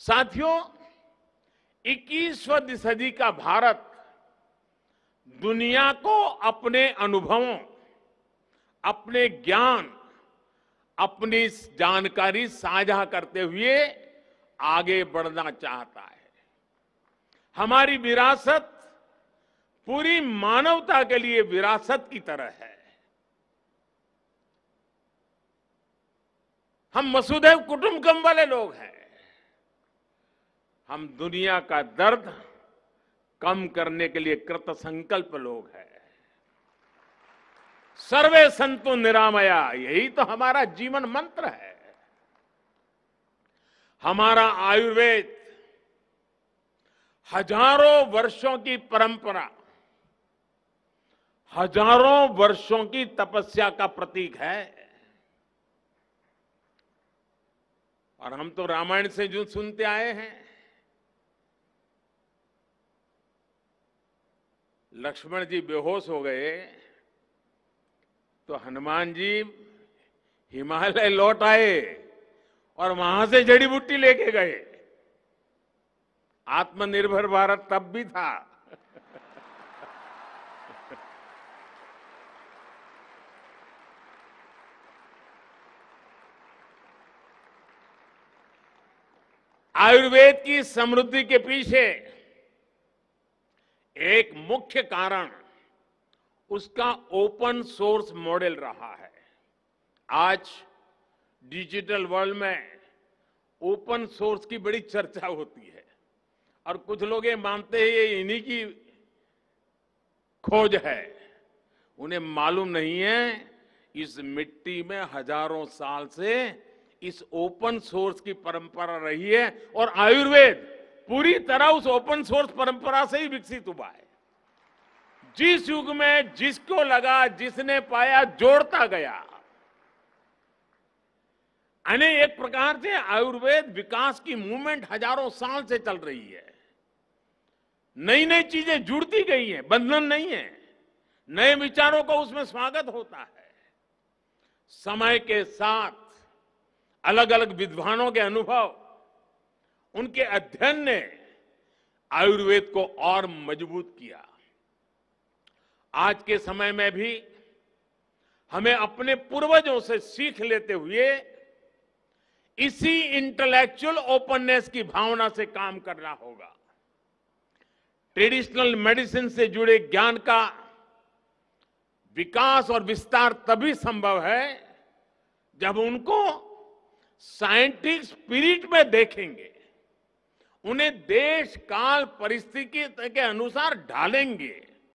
साथियों 21वीं सदी का भारत दुनिया को अपने अनुभवों अपने ज्ञान अपनी जानकारी साझा करते हुए आगे बढ़ना चाहता है हमारी विरासत पूरी मानवता के लिए विरासत की तरह है हम वसुदेव कुटुंबकम वाले लोग हैं हम दुनिया का दर्द कम करने के लिए कृत संकल्प लोग हैं सर्वे संतु निरामया यही तो हमारा जीवन मंत्र है हमारा आयुर्वेद हजारों वर्षों की परंपरा हजारों वर्षों की तपस्या का प्रतीक है और हम तो रामायण से जो सुनते आए हैं लक्ष्मण जी बेहोश हो गए तो हनुमान जी हिमालय लौट आए और वहां से जड़ी बूटी लेके गए आत्मनिर्भर भारत तब भी था आयुर्वेद की समृद्धि के पीछे एक मुख्य कारण उसका ओपन सोर्स मॉडल रहा है आज डिजिटल वर्ल्ड में ओपन सोर्स की बड़ी चर्चा होती है और कुछ लोग ये मानते हैं ये इन्हीं की खोज है उन्हें मालूम नहीं है इस मिट्टी में हजारों साल से इस ओपन सोर्स की परंपरा रही है और आयुर्वेद पूरी तरह उस ओपन सोर्स परंपरा से ही विकसित हुआ है जिस युग में जिसको लगा जिसने पाया जोड़ता गया अने एक प्रकार से आयुर्वेद विकास की मूवमेंट हजारों साल से चल रही है नई नई चीजें जुड़ती गई हैं बंधन नहीं है नए विचारों का उसमें स्वागत होता है समय के साथ अलग अलग विद्वानों के अनुभव उनके अध्ययन ने आयुर्वेद को और मजबूत किया आज के समय में भी हमें अपने पूर्वजों से सीख लेते हुए इसी इंटेलेक्चुअल ओपननेस की भावना से काम करना होगा ट्रेडिशनल मेडिसिन से जुड़े ज्ञान का विकास और विस्तार तभी संभव है जब उनको साइंटिफिक स्पिरिट में देखेंगे उन्हें देश काल परिस्थिति के अनुसार ढालेंगे